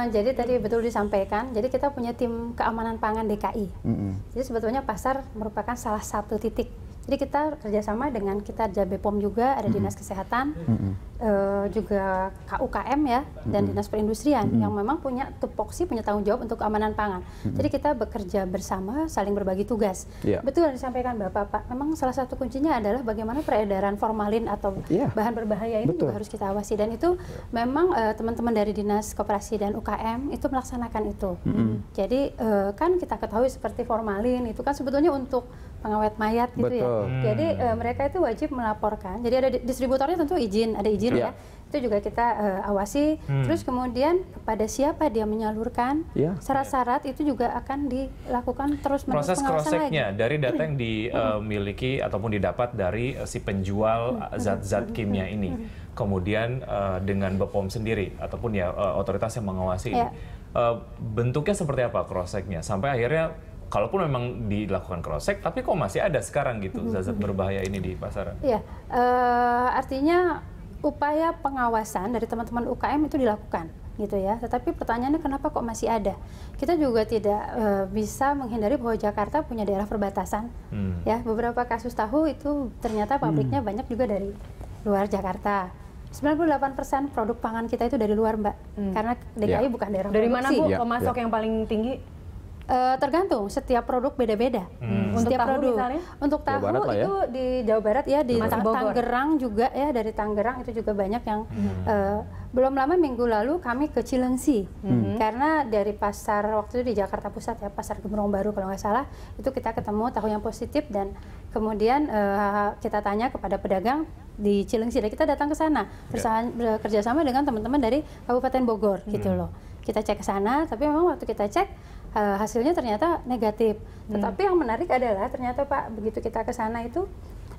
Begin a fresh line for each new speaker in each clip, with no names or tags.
Ah, jadi tadi betul disampaikan, jadi kita punya tim keamanan pangan DKI. Mm -hmm. Jadi sebetulnya pasar merupakan salah satu titik jadi kita kerjasama dengan kita Jabe POM juga ada dinas kesehatan, mm-hmm. Uh, juga KUKM ya dan dinas perindustrian mm-hmm. yang memang punya tupoksi punya tanggung jawab untuk keamanan pangan. Mm-hmm. Jadi kita bekerja bersama, saling berbagi tugas. Yeah. Betul yang disampaikan bapak Pak. Memang salah satu kuncinya adalah bagaimana peredaran formalin atau yeah. bahan berbahaya ini Betul. juga harus kita awasi dan itu yeah. memang uh, teman-teman dari dinas koperasi dan UKM itu melaksanakan itu. Mm-hmm. Jadi uh, kan kita ketahui seperti formalin itu kan sebetulnya untuk pengawet mayat gitu ya. Betul. ya Hmm. Jadi e, mereka itu wajib melaporkan. Jadi ada distributornya tentu izin, ada izin yeah. ya itu juga kita e, awasi. Hmm. Terus kemudian kepada siapa dia menyalurkan, iya. syarat-syarat yeah. itu juga akan dilakukan terus menerus proses cross-checknya
dari data yang dimiliki eh, uh, ataupun didapat dari si penjual zat-zat kimia ini. Kemudian uh, dengan BPOM sendiri ataupun ya uh, otoritas yang mengawasi. Yeah. Iya. Uh, bentuknya seperti apa cross-checknya sampai akhirnya kalaupun memang dilakukan cross check tapi kok masih ada sekarang gitu mhm, zat-zat mhm. berbahaya ini di pasaran
ya uh, artinya upaya pengawasan dari teman-teman UKM itu dilakukan gitu ya. Tetapi pertanyaannya kenapa kok masih ada? Kita juga tidak e, bisa menghindari bahwa Jakarta punya daerah perbatasan. Hmm. Ya, beberapa kasus tahu itu ternyata hmm. pabriknya hmm. banyak juga dari luar Jakarta. 98% produk pangan kita itu dari luar, Mbak. Hmm. Karena DKI yeah. bukan daerah Dari produksi. mana Bu yeah. pemasok yeah. yang paling tinggi? Uh, tergantung setiap produk beda-beda. Hmm. Untuk setiap tahu produk. misalnya? Untuk tahu Barat ya. itu ya? di Jawa Barat ya di Tangerang juga ya dari Tangerang itu juga banyak yang hmm. uh, belum lama minggu lalu kami ke Cilengsi hmm. karena dari pasar waktu itu di Jakarta Pusat ya pasar Gemerong Baru kalau nggak salah itu kita ketemu tahu yang positif dan kemudian uh, kita tanya kepada pedagang di Cilengsi dan kita datang ke sana yeah. bekerja dengan teman-teman dari Kabupaten Bogor gitu hmm. gitu loh kita cek ke sana tapi memang waktu kita cek uh, hasilnya ternyata negatif. Hmm. Tetapi yang menarik adalah ternyata Pak begitu kita ke sana itu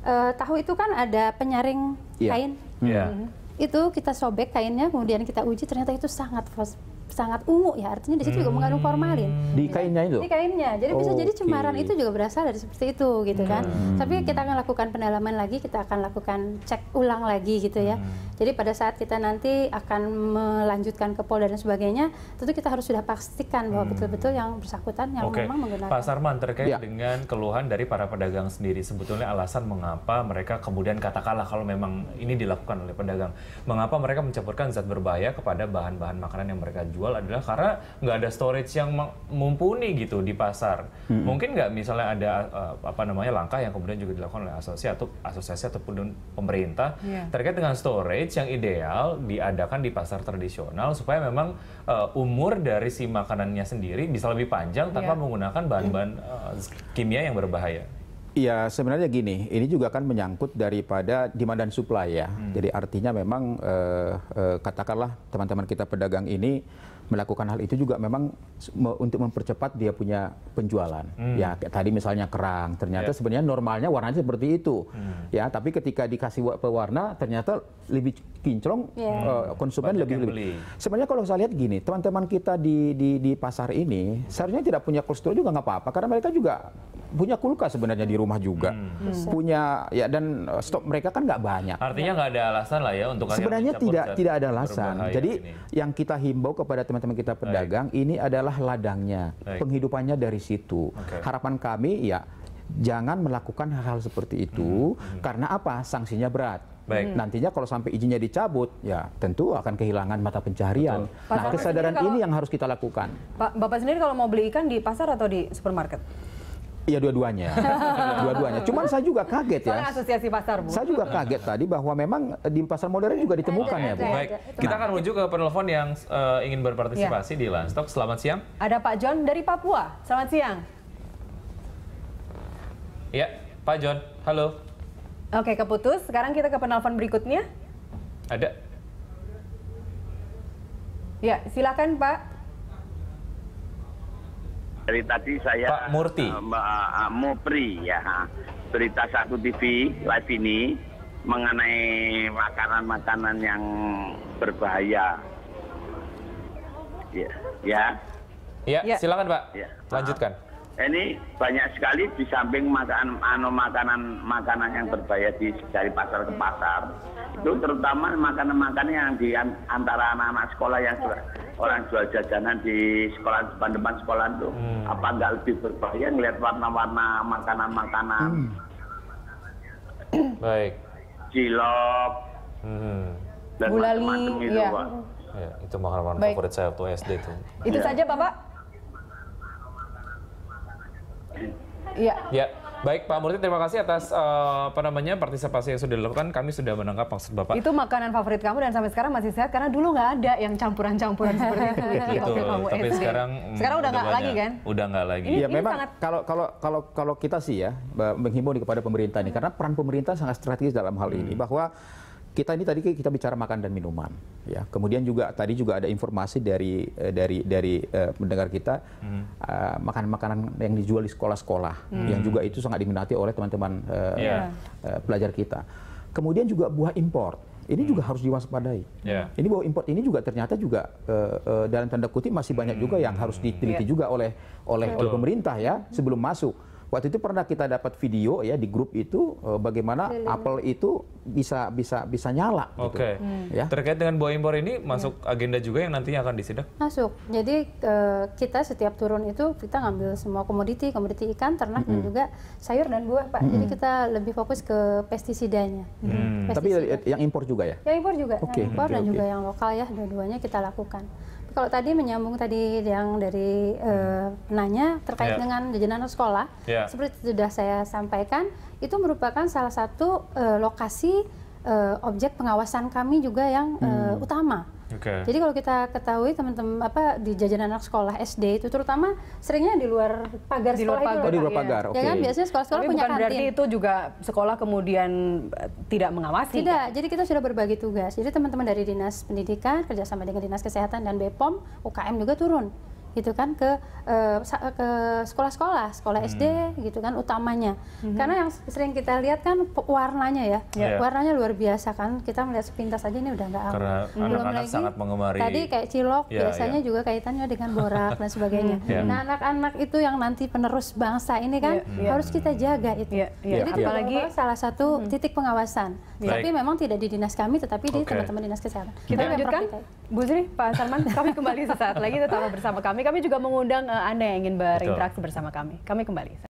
uh, tahu itu kan ada penyaring yeah. kain. Yeah. -hmm. Itu kita sobek kainnya kemudian kita uji ternyata itu sangat fos sangat ungu ya artinya di situ hmm. juga mengandung hmm. formalin
di kainnya itu di
kainnya jadi oh, bisa jadi cemaran itu juga berasal dari seperti itu gitu kan hmm. tapi kita akan lakukan pendalaman lagi kita akan lakukan cek ulang lagi gitu ya hmm. jadi pada saat kita nanti akan melanjutkan ke Polda dan sebagainya tentu kita harus sudah pastikan bahwa hmm. betul-betul hmm. yang bersangkutan yang okay. memang menggunakan
pasar Sarman terkait ya. dengan keluhan dari para pedagang sendiri sebetulnya alasan mengapa mereka kemudian katakanlah kalau memang ini dilakukan oleh pedagang mengapa mereka mencampurkan zat berbahaya kepada bahan-bahan makanan yang mereka jual dijual adalah karena nggak ada storage yang mumpuni gitu di pasar. Hmm. Mungkin nggak misalnya ada uh, apa namanya langkah yang kemudian juga dilakukan oleh asosiasi atau asosiasi ataupun pemerintah yeah. terkait dengan storage yang ideal diadakan di pasar tradisional supaya memang uh, umur dari si makanannya sendiri bisa lebih panjang tanpa yeah. menggunakan bahan-bahan uh, kimia yang berbahaya.
Ya sebenarnya gini, ini juga kan menyangkut daripada demand dan supply ya. Hmm. Jadi artinya memang eh, eh, katakanlah teman-teman kita pedagang ini melakukan hal itu juga memang me untuk mempercepat dia punya penjualan. Hmm. Ya kayak tadi misalnya kerang, ternyata yeah. sebenarnya normalnya warnanya seperti itu. Hmm. Ya, tapi ketika dikasih pewarna ternyata lebih kinclong yeah. Iya. uh, hmm. konsumen Banyak lebih lebih. Sebenarnya kalau saya lihat gini, teman-teman kita di, di di pasar ini seharusnya tidak punya cold juga nggak apa-apa karena mereka juga punya kulkas sebenarnya di rumah juga, hmm. Iya. hmm. punya ya dan eh, stok mereka kan nggak banyak.
Artinya nggak ada alasan lah ya untuk sebenarnya tidak tidak ada alasan. Jadi
ini. yang kita himbau kepada teman-teman kita pedagang Baik. ini adalah ladangnya, Baik. penghidupannya dari situ. Okay. Harapan kami ya jangan melakukan hal-hal seperti itu hmm. hmm. karena apa? Sanksinya berat. Baik. Hmm. Nantinya kalau sampai izinnya dicabut, ya tentu akan kehilangan mata pencaharian. Nah, kesadaran kalau, ini yang harus kita lakukan.
Pak, Bapak sendiri kalau mau beli ikan di pasar atau di supermarket?
Iya dua-duanya, dua-duanya. Cuman saya juga kaget ya.
asosiasi pasar bu. Saya juga kaget
tadi bahwa memang eh, di pasar modern juga ditemukan
ya bu. Baik, kita akan menuju ke penelpon yang uh, ingin berpartisipasi ya. di Lanstok. Selamat siang.
Ada Pak John dari Papua. Selamat siang.
Ya Pak John. Halo.
Oke, keputus. Sekarang kita ke penelpon berikutnya. Ada. Ya, silakan Pak.
Dari tadi saya Pak Murti. Eh, Mbak eh,
Mopri ya. Berita Satu TV live ini mengenai makanan-makanan yang berbahaya. Ya. Ya. Ya, ya. silakan Pak. Ya. Lanjutkan ini banyak sekali di samping makanan makanan makanan yang berbahaya di dari pasar ke pasar itu terutama makanan makanan yang di antara anak-anak sekolah yang orang jual jajanan di sekolah depan depan sekolah itu hmm. apa nggak lebih berbahaya melihat warna-warna makanan makanan hmm.
baik cilok hmm. dan gulali macam -macam itu, ya. Pak. ya itu makanan favorit saya waktu SD itu
itu ya. saja bapak Iya.
Ya. Baik Pak Murti, terima kasih atas uh, apa namanya partisipasi yang sudah dilakukan. Kami sudah menangkap maksud Bapak. Itu
makanan favorit kamu dan sampai sekarang masih sehat karena dulu nggak ada yang campuran-campuran seperti itu.
Betul. Tapi sekarang mm, sekarang udah nggak lagi kan? Udah nggak lagi. Iya ya ini memang sangat... kalau kalau kalau kalau
kita sih ya eh, menghimbau kepada pemerintah ini hmm. karena peran pemerintah sangat strategis dalam hal hmm. ini bahwa kita ini tadi kita bicara makan dan minuman ya kemudian juga tadi juga ada informasi dari eh, dari dari uh, eh, mendengar kita hmm. uh, eh, makanan makanan yang dijual di sekolah-sekolah hmm. yang juga itu sangat diminati oleh teman-teman uh, yeah. Ya. uh, pelajar kita kemudian juga buah impor ini hmm. juga harus diwaspadai. Yeah. Ini buah impor ini juga ternyata juga uh, uh, dalam tanda kutip masih banyak hmm. juga yang hmm. harus diteliti yeah. juga oleh oleh oleh pemerintah ya sebelum masuk Waktu itu pernah kita dapat video ya di grup itu uh, bagaimana Apple itu bisa bisa bisa
nyala.
Gitu. Oke. Okay. Hmm. Ya. Terkait dengan buah impor ini ya. masuk ya. agenda juga yang nantinya akan disidak?
Masuk. Jadi uh, kita setiap turun itu kita ngambil semua komoditi, komoditi ikan, ternak hmm. dan juga sayur dan buah, Pak. Hmm. Jadi kita lebih fokus ke pestisidanya.
Hmm. hmm. Pestisida. Tapi yang impor juga ya?
Yang impor juga. Okay. Yang impor okay, dan okay. juga yang lokal ya, dua-duanya kita lakukan kalau tadi menyambung tadi yang dari uh, penanya terkait yeah. dengan jajanan sekolah, yeah. seperti sudah saya sampaikan, itu merupakan salah satu uh, lokasi uh, objek pengawasan kami juga yang hmm. uh, utama Okay. Jadi kalau kita ketahui teman-teman apa di jajanan anak sekolah SD itu terutama seringnya di luar pagar di luar sekolah pagar, itu. Ya, oh, di luar ya? pagar. Ya okay. kan biasanya sekolah-sekolah punya bukan kantin. berarti itu juga sekolah kemudian eh, tidak mengawasi. Tidak. Kan? Jadi kita sudah berbagi tugas. Jadi teman-teman dari Dinas Pendidikan kerjasama dengan Dinas Kesehatan dan BPOM, UKM juga turun gitu kan ke uh, ke sekolah-sekolah, sekolah SD hmm. gitu kan utamanya. Hmm. Karena yang sering kita lihat kan warnanya ya, yeah. warnanya luar biasa kan. Kita melihat sepintas aja ini udah nggak aman. Karena hmm. belum anak -anak lagi sangat
mengemari. Tadi
kayak cilok yeah, biasanya yeah. juga kaitannya dengan borak dan sebagainya. Yeah. Nah anak-anak itu yang nanti penerus bangsa ini kan yeah. Yeah. harus kita jaga iya, itu. Yeah. Yeah. Jadi yeah. apalagi salah satu hmm. titik pengawasan. Yeah. Tapi memang tidak di dinas kami, tetapi di teman-teman dinas kesehatan. Kita lanjutkan. Bu Sri, Pak Sarman, kami kembali sesaat lagi tetap bersama kami. Kami juga mengundang eh, Anda yang ingin berinteraksi bersama kami. Kami kembali.